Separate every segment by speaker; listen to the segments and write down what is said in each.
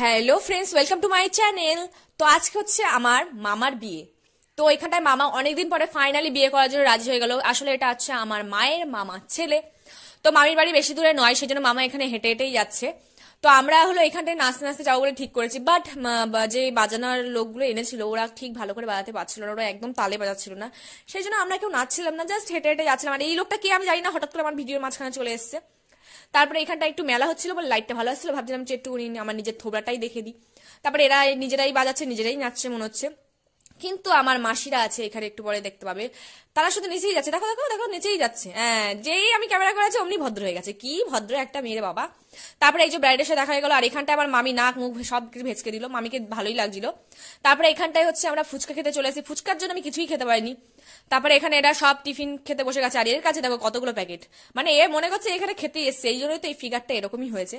Speaker 1: hello friends welcome to my channel তো আজকে হচ্ছে আমার মামার বিয়ে তো এখানটায় মামা অনেকদিন পরে ফাইনালি বিয়ে করার জন্য রাজি হয়ে গেল আসলে এটা হচ্ছে আমার মায়ের মামার ছেলে তো মামির বাড়ি বেশি দূরে নয় সেই জন্য মামা এখানে হেঁটে হেঁটেই যাচ্ছে তো আমরা হলো এখানটায় নাচতে নাচতে যাবো বলে ঠিক করেছি বাট যে বাজানোর লোকগুলো এনেছিল ওরা ঠিক ভালো করে বাজাতে পারছিল না ওরা একদম তালে বাজাচ্ছিল না সেই জন্য আমরা কেউ নাচছিলাম না জাস্ট হেঁটে হেঁটে যাচ্ছিলাম আর এই লোকটা কে আমি জানি না হঠাৎ করে আমার ভিডিওর মাঝখানে চলে এসছে তারপরে এখানটা একটু মেলা হচ্ছিল বলে লাইটটা ভালো আসছিল ভাবছিলাম যে একটু আমার নিজের থোবরাটাই দেখে দিই তারপরে এরা নিজেরাই বাজাচ্ছে নিজেরাই নাচছে মনে হচ্ছে কিন্তু আমার মাসিরা আছে এখানে একটু পরে দেখতে পাবে তারা শুধু নিচেই যাচ্ছে দেখো দেখো দেখো নিচেই যাচ্ছে হ্যাঁ যেই আমি ক্যামেরা করেছি অমনি ভদ্র হয়ে গেছে কি ভদ্র একটা মেয়ের বাবা তারপরে এই যে ব্রাইডের সাথে দেখা হয়ে গেলো আর এখানটায় আমার মামি নাক মুখ সব কিছু ভেজকে দিল মামিকে ভালোই লাগছিল তারপরে এখানটায় হচ্ছে আমরা ফুচকা খেতে চলে এসেছি ফুচকার জন্য আমি কিছুই খেতে পারিনি তারপরে এখানে এরা সব টিফিন খেতে বসে গেছে আর এর কাছে দেখো কতগুলো প্যাকেট মানে এ মনে করছে এখানে খেতে এসছে এই জন্যই তো এই ফিগারটা এরকমই হয়েছে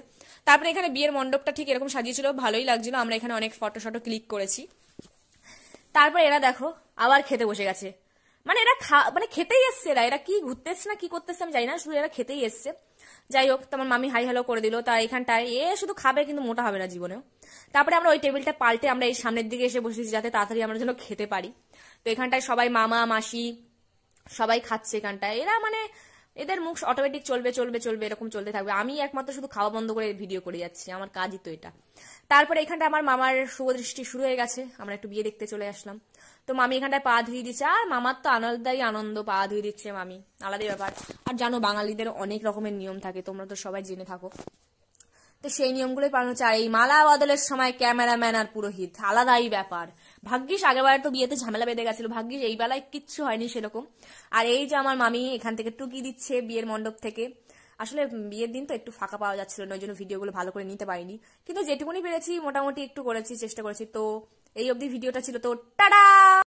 Speaker 1: তারপরে এখানে বিয়ের মণ্ডপটা ঠিক এরকম সাজিয়েছিল ভালোই লাগছিল আমরা এখানে অনেক ফটো শটো ক্লিক করেছি তারপর এরা দেখো আবার খেতে বসে গেছে মানে এরা খা মানে খেতেই এসছে এরা এরা কি ঘুরতে এসছে না কি করতেছে আমি জানি না শুধু এরা খেতেই এসছে যাই হোক তোমার মামি হাই হ্যালো করে দিল তা এখানটায় এ শুধু খাবে কিন্তু মোটা হবে না জীবনেও তারপরে আমরা ওই টেবিলটা পাল্টে আমরা এই সামনের দিকে এসে বসেছি যাতে তাড়াতাড়ি আমরা যেন খেতে পারি তো এখানটায় সবাই মামা মাসি সবাই খাচ্ছে এখানটায় এরা মানে এদের মুখ অটোমেটিক চলবে চলবে চলবে এরকম চলতে থাকবে আমি একমাত্র শুধু খাওয়া বন্ধ করে ভিডিও করে যাচ্ছি আমার কাজই তো এটা তারপরে এখানটা আমার মামার শুভদৃষ্টি শুরু হয়ে গেছে আমরা একটু বিয়ে দেখতে চলে আসলাম তো মামি এখানটায় পা ধুয়ে দিচ্ছে আর মামার তো আনন্দাই আনন্দ পা ধুয়ে দিচ্ছে মামি আলাদাই ব্যাপার আর জানো বাঙালিদের অনেক রকমের নিয়ম থাকে তোমরা তো সবাই জেনে থাকো তো সেই নিয়মগুলোই পালন হচ্ছে আর এই মালা বদলের সময় ক্যামেরাম্যান আর পুরোহিত আলাদাই ব্যাপার ভাগ্যিস আগেরবার তো বিয়েতে ঝামেলা বেঁধে গেছিল ভাগ্যিস এই বেলায় কিচ্ছু হয়নি সেরকম আর এই যে আমার মামি এখান থেকে টুকি দিচ্ছে বিয়ের মণ্ডপ থেকে আসলে বিয়ের দিন তো একটু ফাঁকা পাওয়া যাচ্ছিল না ওই জন্য ভিডিওগুলো ভালো করে নিতে পারিনি কিন্তু যেটুকুনি পেরেছি মোটামুটি একটু করেছি চেষ্টা করেছি তো এই অবধি ভিডিওটা ছিল তো টাটা